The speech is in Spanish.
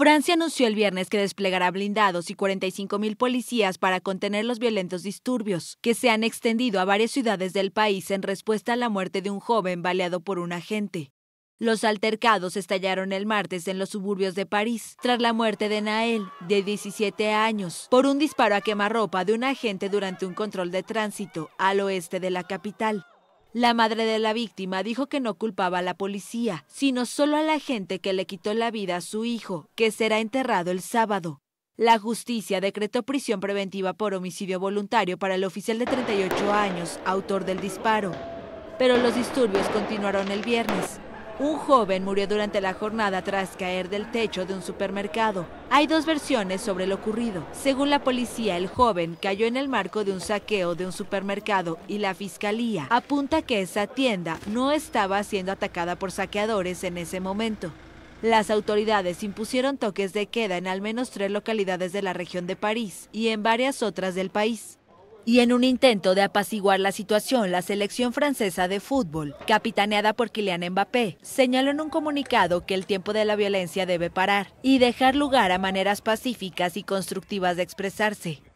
Francia anunció el viernes que desplegará blindados y 45.000 policías para contener los violentos disturbios, que se han extendido a varias ciudades del país en respuesta a la muerte de un joven baleado por un agente. Los altercados estallaron el martes en los suburbios de París, tras la muerte de Nael, de 17 años, por un disparo a quemarropa de un agente durante un control de tránsito al oeste de la capital. La madre de la víctima dijo que no culpaba a la policía, sino solo a la gente que le quitó la vida a su hijo, que será enterrado el sábado. La justicia decretó prisión preventiva por homicidio voluntario para el oficial de 38 años, autor del disparo. Pero los disturbios continuaron el viernes. Un joven murió durante la jornada tras caer del techo de un supermercado. Hay dos versiones sobre lo ocurrido. Según la policía, el joven cayó en el marco de un saqueo de un supermercado y la fiscalía apunta que esa tienda no estaba siendo atacada por saqueadores en ese momento. Las autoridades impusieron toques de queda en al menos tres localidades de la región de París y en varias otras del país. Y en un intento de apaciguar la situación, la selección francesa de fútbol, capitaneada por Kylian Mbappé, señaló en un comunicado que el tiempo de la violencia debe parar y dejar lugar a maneras pacíficas y constructivas de expresarse.